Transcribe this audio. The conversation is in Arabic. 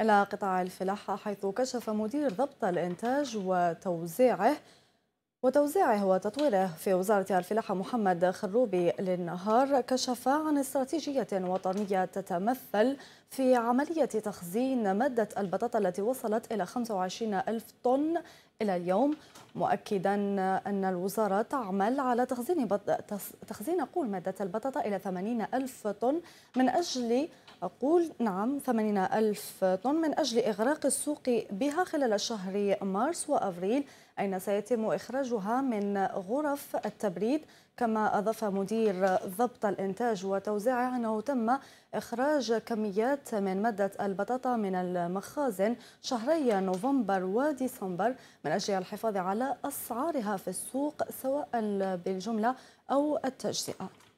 إلى قطاع الفلاحة حيث كشف مدير ضبط الإنتاج وتوزيعه وتوزيعه وتطويره في وزارة الفلاحة محمد خروبي للنهار كشف عن استراتيجية وطنية تتمثل في عملية تخزين مادة البطاطا التي وصلت إلى 25 ألف طن إلى اليوم مؤكدا أن الوزارة تعمل على تخزين بط... تخزين قول مادة البطاطا إلى 80 ألف طن من أجل أقول نعم 80 ألف طن من أجل إغراق السوق بها خلال شهر مارس وأفريل أين سيتم إخراجها من غرف التبريد كما أضاف مدير ضبط الإنتاج وتوزيعه أنه تم إخراج كميات من مادة البطاطا من المخازن شهري نوفمبر وديسمبر من من أجل الحفاظ على أسعارها في السوق سواء بالجملة أو التجزئة